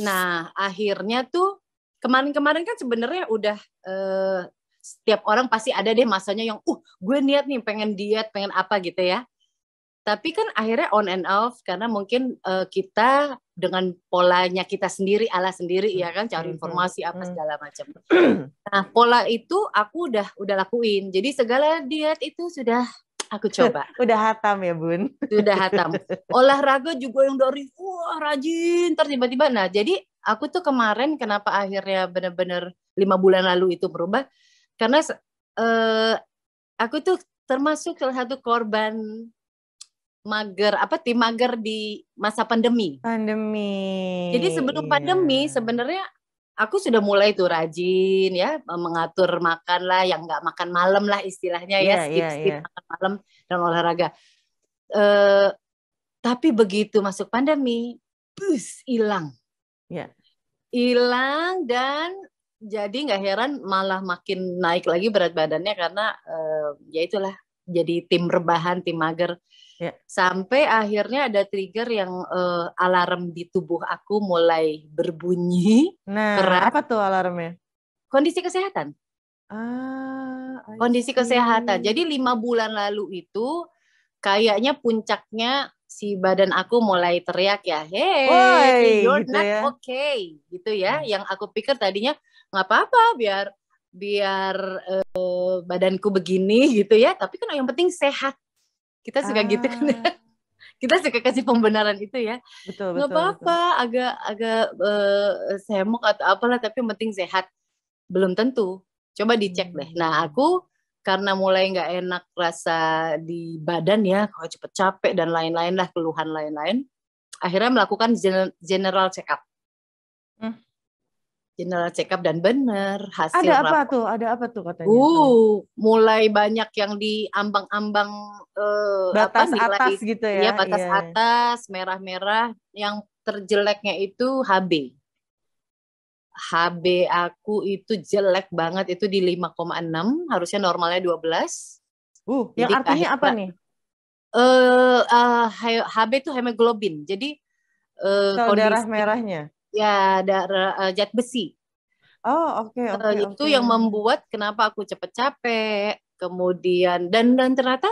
Nah, akhirnya tuh kemarin-kemarin kan sebenarnya udah eh, setiap orang pasti ada deh masanya yang uh gue niat nih pengen diet, pengen apa gitu ya. Tapi kan akhirnya on and off karena mungkin eh, kita dengan polanya kita sendiri ala sendiri ya kan cari informasi apa mm. segala macam. Nah, pola itu aku udah udah lakuin. Jadi segala diet itu sudah aku coba. Udah hatam ya bun. Sudah hatam. Olahraga juga yang dari wah rajin terus tiba-tiba. Nah jadi aku tuh kemarin kenapa akhirnya bener-bener lima bulan lalu itu berubah karena eh, aku tuh termasuk salah satu korban mager apa tim mager di masa pandemi. Pandemi. Jadi sebelum pandemi iya. sebenarnya aku sudah mulai tuh rajin ya mengatur makan lah yang nggak makan malam lah istilahnya yeah, ya skip yeah, skip yeah. makan malam dan olahraga. Uh, tapi begitu masuk pandemi, bus hilang. Yeah. Hilang dan jadi nggak heran malah makin naik lagi berat badannya karena uh, ya itulah jadi tim rebahan, tim mager. Yeah. Sampai akhirnya ada trigger yang uh, alarm di tubuh aku mulai berbunyi. Nah, keras. apa tuh alarmnya? Kondisi kesehatan. Ah, kondisi kesehatan. Jadi lima bulan lalu itu kayaknya puncaknya si badan aku mulai teriak ya, hey, Woy, you're gitu not ya. okay, gitu ya. Hmm. Yang aku pikir tadinya nggak apa-apa, biar biar uh, badanku begini gitu ya tapi kan yang penting sehat kita suka ah. gitu kan ya. ah. kita suka kasih pembenaran itu ya betul Gak apa-apa agak agak uh, semok atau apalah tapi yang penting sehat belum tentu coba dicek deh hmm. nah aku karena mulai nggak enak rasa di badan ya kalau cepet capek dan lain-lain lah keluhan lain-lain akhirnya melakukan general check up hmm general check up dan benar hasil ada apa rapor. tuh ada apa tuh katanya uh mulai banyak yang di ambang-ambang eh, batas apa, atas nilai, gitu ya, ya batas iya. atas merah-merah yang terjeleknya itu HB HB aku itu jelek banget itu di 5,6 harusnya normalnya 12 uh yang artinya apa nih eh uh, uh, eh, HB itu hemoglobin jadi uh, eh, so, kondisi darah merahnya Ya, darah eh, uh, zat besi. Oh, oke okay, eh, oke. Okay, uh, itu okay. yang membuat kenapa aku cepet capek. Kemudian dan dan ternyata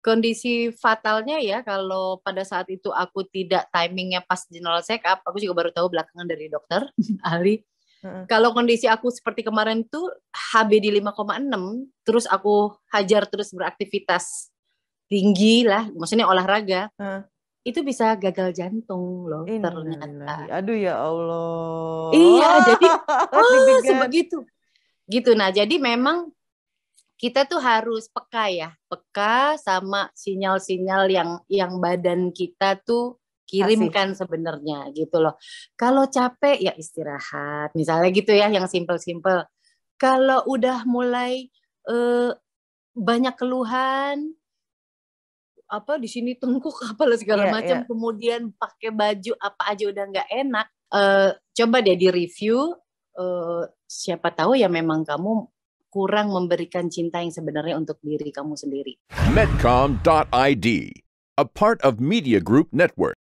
kondisi fatalnya ya kalau pada saat itu aku tidak timingnya pas general check up aku juga baru tahu belakangan dari dokter ahli mm-hmm. kalau kondisi aku seperti kemarin itu HB di 5,6 terus aku hajar terus beraktivitas tinggi lah maksudnya olahraga mm itu bisa gagal jantung loh Inna nah, nah, ternyata. Nah. Aduh ya Allah. Iya, jadi oh, sebegitu. Gitu. Nah, jadi memang kita tuh harus peka ya, peka sama sinyal-sinyal yang yang badan kita tuh kirimkan sebenarnya gitu loh. Kalau capek ya istirahat, misalnya gitu ya yang simple-simple. Kalau udah mulai uh, banyak keluhan, apa di sini tengkuk apalah segala yeah, macam yeah. kemudian pakai baju apa aja udah nggak enak uh, coba deh di review uh, eh, siapa tahu ya memang kamu kurang memberikan cinta yang sebenarnya untuk diri kamu sendiri. Medcom.id, a part of Media Group Network.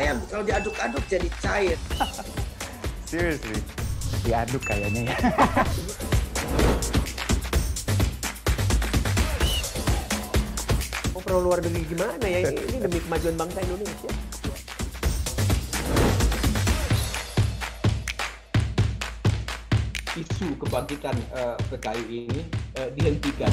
ayam kalau diaduk-aduk jadi cair. Seriously diaduk kayaknya ya. Oh, Pro luar negeri gimana ya ini, demi kemajuan bangsa Indonesia. Isu kebangkitan uh, PKI ini uh, dihentikan.